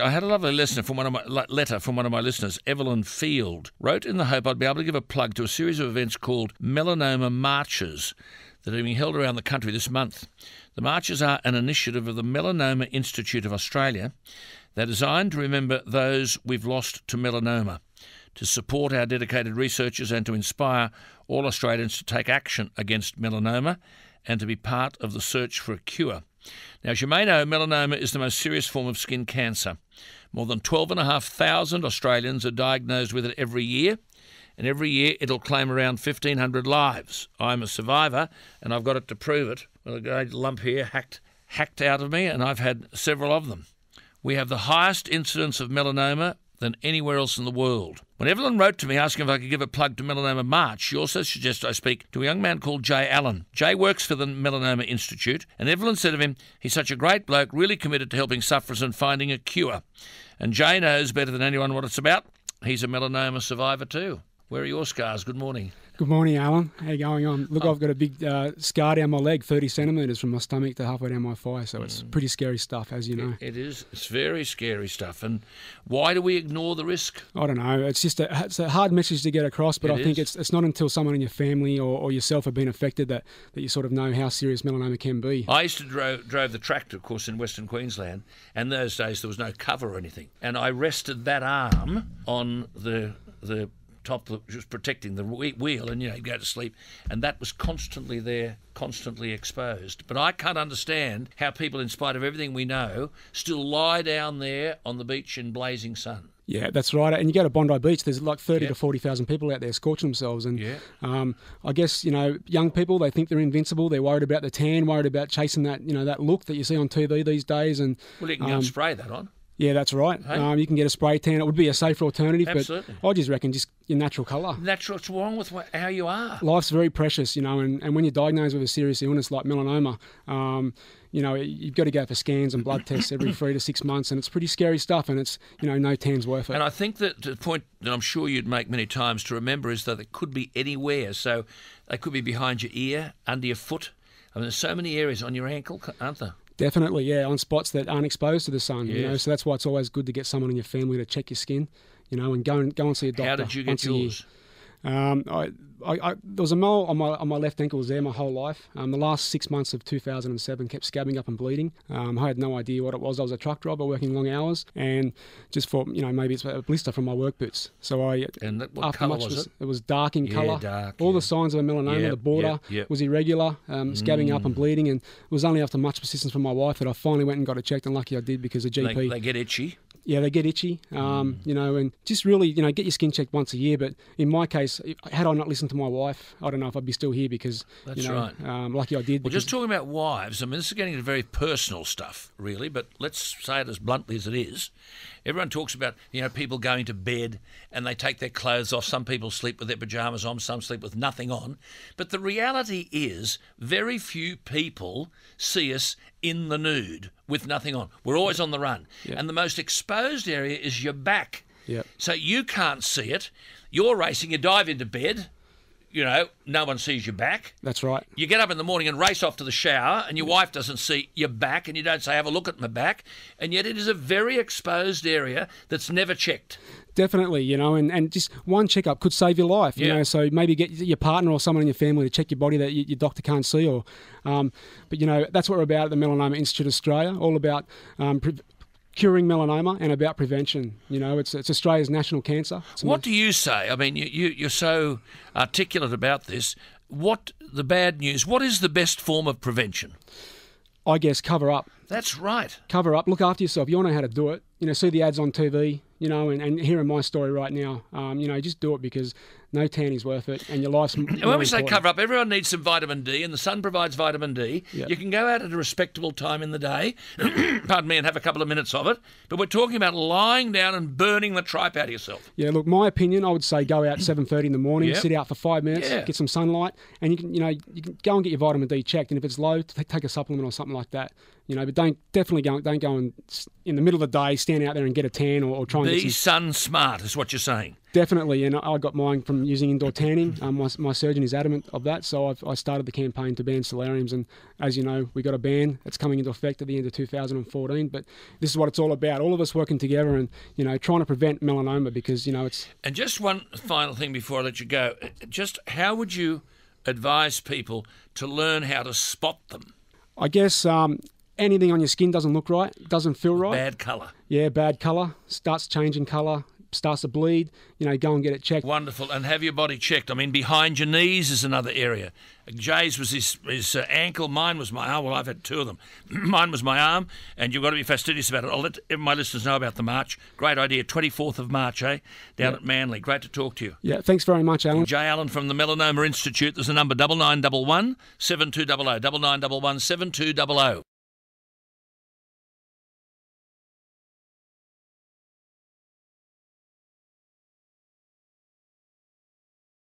I had a lovely listener from one of my letter from one of my listeners, Evelyn Field, wrote in the hope I'd be able to give a plug to a series of events called Melanoma Marches that are being held around the country this month. The marches are an initiative of the Melanoma Institute of Australia. They're designed to remember those we've lost to melanoma, to support our dedicated researchers, and to inspire all Australians to take action against melanoma and to be part of the search for a cure. Now, as you may know, melanoma is the most serious form of skin cancer. More than 12,500 Australians are diagnosed with it every year, and every year it'll claim around 1,500 lives. I'm a survivor, and I've got it to prove it. Well, a great lump here hacked, hacked out of me, and I've had several of them. We have the highest incidence of melanoma than anywhere else in the world. When Evelyn wrote to me asking if I could give a plug to Melanoma March, she also suggested I speak to a young man called Jay Allen. Jay works for the Melanoma Institute, and Evelyn said of him, he's such a great bloke, really committed to helping sufferers and finding a cure. And Jay knows better than anyone what it's about. He's a melanoma survivor too. Where are your scars? Good morning. Good morning, Alan. How you going on? Um, look, oh. I've got a big uh, scar down my leg, 30 centimetres from my stomach to halfway down my thigh, so mm. it's pretty scary stuff, as you know. It, it is. It's very scary stuff. And why do we ignore the risk? I don't know. It's just a, it's a hard message to get across, but it I is. think it's, it's not until someone in your family or, or, yourself have been affected that, that you sort of know how serious melanoma can be. I used to drove, drove the tractor, of course, in Western Queensland, and those days there was no cover or anything. And I rested that arm on the the top that was protecting the wheel, and you know you go to sleep, and that was constantly there, constantly exposed. But I can't understand how people, in spite of everything we know, still lie down there on the beach in blazing sun. Yeah, that's right. And you go to Bondi Beach, there's like 30 yep. to 40,000 people out there scorching themselves. And yep. um, I guess, you know, young people, they think they're invincible. They're worried about the tan, worried about chasing that, you know, that look that you see on TV these days. And Well, you can um, spray that on. Yeah, that's right. Hey? Um, you can get a spray tan. It would be a safer alternative, Absolutely. but I just reckon just your natural colour. Natural. What's wrong with what, how you are? Life's very precious, you know, and, and when you're diagnosed with a serious illness like melanoma, um, you know, you've got to go for scans and blood tests every three to six months, and it's pretty scary stuff. And it's, you know, no tan's worth it. And I think that the point that I'm sure you'd make many times to remember is that it could be anywhere. So they could be behind your ear, under your foot. I mean, there's so many areas on your ankle, aren't there? Definitely, yeah, on spots that aren't exposed to the sun. Yes. You know, so that's why it's always good to get someone in your family to check your skin, you know, and go and go and see a doctor. How did you get yours? Year. Um, I, I, I, there was a mole on my, on my left ankle was there my whole life. Um, the last six months of 2007 kept scabbing up and bleeding. Um, I had no idea what it was. I was a truck driver working long hours, and just thought you know maybe it's a blister from my work boots. So I and that, after much was it? it? was dark in yeah, colour. Dark, All yeah. the signs of a melanoma. Yep, the border yep, yep. was irregular, um, scabbing mm. up and mm. bleeding, and it was only after much persistence from my wife that I finally went and got it checked. And lucky I did because the GP they, they get itchy yeah, they get itchy, um, mm. you know, and just really, you know, get your skin checked once a year. But in my case, had I not listened to my wife, I don't know if I'd be still here because, That's you know, right. um, lucky I did. Well, just talking about wives, I mean, this is getting into very personal stuff, really, but let's say it as bluntly as it is. Everyone talks about, you know, people going to bed and they take their clothes off. Some people sleep with their pajamas on, some sleep with nothing on. But the reality is, very few people see us in the nude with nothing on. We're always on the run. And the most exposed area is your back. So you can't see it. You're racing, you dive into bed, you know, no one sees your back. That's right. You get up in the morning and race off to the shower, and your wife doesn't see your back, and you don't say, Have a look at my back. And yet, it is a very exposed area that's never checked. Definitely, you know, and, and just one checkup could save your life, you yeah. know. So maybe get your partner or someone in your family to check your body that your doctor can't see, or, um, but you know, that's what we're about at the Melanoma Institute Australia, all about um, pre- curing melanoma and about prevention. You know, it's, it's Australia's national cancer. It's what do you say? I mean, you, you, you're so articulate about this. What the bad news? What is the best form of prevention? I guess cover up. That's right. Cover up. Look after yourself. You all know how to do it. You know, see the ads on TV. You know, and, and hearing my story right now, um, you know, just do it because no is worth it, and your life's. when we say cover up, everyone needs some vitamin D, and the sun provides vitamin D. Yep. You can go out at a respectable time in the day, pardon me, and have a couple of minutes of it. But we're talking about lying down and burning the tripe out of yourself. Yeah, look, my opinion, I would say go out seven thirty in the morning, yep. sit out for five minutes, yeah. get some sunlight, and you can, you know, you can go and get your vitamin D checked, and if it's low, take a supplement or something like that. You know, but don't definitely go don't go and in the middle of the day stand out there and get a tan or, or try and be sun smart is what you're saying. Definitely, and I got mine from using indoor tanning. Um, my, my surgeon is adamant of that, so I've, i started the campaign to ban solariums. And as you know, we got a ban that's coming into effect at the end of 2014. But this is what it's all about: all of us working together and you know trying to prevent melanoma because you know it's. And just one final thing before I let you go: uh, just how would you advise people to learn how to spot them? I guess um, anything on your skin doesn't look right, doesn't feel right. Bad colour. Yeah, bad colour. Starts changing colour, starts to bleed, you know, go and get it checked. Wonderful. And have your body checked. I mean, behind your knees is another area. Jay's was his, his uh, ankle. Mine was my arm. Oh, well, I've had two of them. Mine was my arm, and you've got to be fastidious about it. I'll let my listeners know about the march. Great idea. 24th of March, eh? Down yeah. at Manly. Great to talk to you. Yeah, thanks very much, Alan. Jay Allen from the Melanoma Institute. There's a number 9911 7200. 9911 7200.